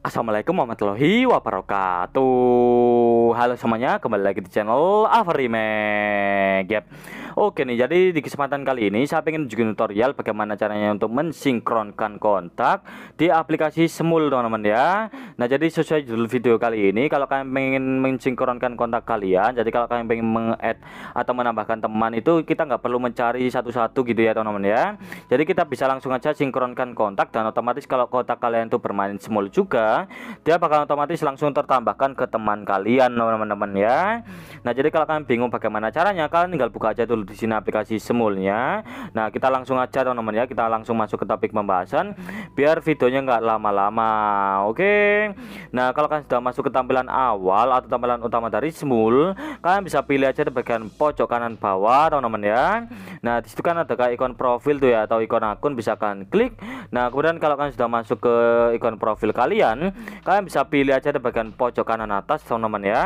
Assalamualaikum warahmatullahi wabarakatuh Halo semuanya, kembali lagi di channel Avery Gap yep. Oke nih, jadi di kesempatan kali ini saya ingin juga tutorial bagaimana caranya untuk mensinkronkan kontak di aplikasi Semul teman-teman ya. Nah, jadi sesuai judul video kali ini, kalau kalian ingin mensinkronkan kontak kalian, jadi kalau kalian ingin meng atau menambahkan teman itu kita nggak perlu mencari satu-satu gitu ya teman-teman ya. Jadi kita bisa langsung aja sinkronkan kontak dan otomatis kalau kontak kalian itu bermain Semul juga, dia bakal otomatis langsung tertambahkan ke teman kalian teman-teman ya. Nah, jadi kalau kalian bingung bagaimana caranya, kalian tinggal buka aja dulu di sini aplikasi semulnya. Nah, kita langsung aja teman-teman ya, kita langsung masuk ke topik pembahasan biar videonya enggak lama-lama. Oke. Nah, kalau kalian sudah masuk ke tampilan awal atau tampilan utama dari semul, kalian bisa pilih aja di bagian pojok kanan bawah teman-teman ya nah disitu kan ada kayak ikon profil tuh ya atau ikon akun bisa kalian klik nah kemudian kalau kalian sudah masuk ke ikon profil kalian kalian bisa pilih aja di bagian pojok kanan atas teman-teman ya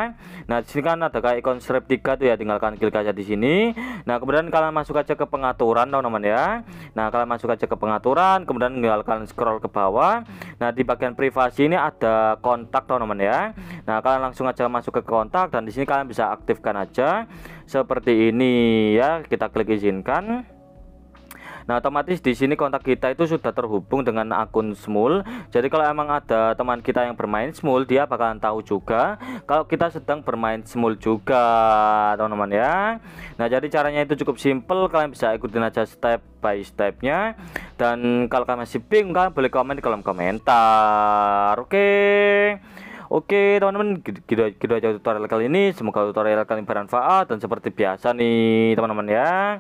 nah disini kan ada kayak ikon strip 3 tuh ya tinggalkan kalian klik aja di sini nah kemudian kalian masuk aja ke pengaturan teman-teman ya nah kalian masuk aja ke pengaturan kemudian tinggal scroll ke bawah nah di bagian privasi ini ada kontak teman-teman ya Nah, kalian langsung aja masuk ke kontak dan di sini kalian bisa aktifkan aja seperti ini ya. Kita klik izinkan. Nah, otomatis di sini kontak kita itu sudah terhubung dengan akun Smul. Jadi kalau emang ada teman kita yang bermain Smul, dia bakalan tahu juga kalau kita sedang bermain Smul juga, teman-teman ya. Nah, jadi caranya itu cukup simple, kalian bisa ikutin aja step by stepnya dan kalau kalian masih bingung kalian boleh komen di kolom komentar oke okay? Oke teman-teman gitu, gitu aja tutorial kali ini Semoga tutorial kalian bermanfaat Dan seperti biasa nih teman-teman ya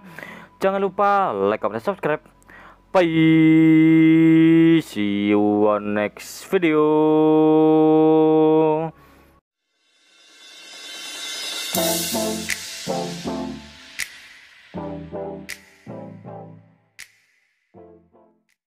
Jangan lupa like, comment, dan subscribe Bye See you on next video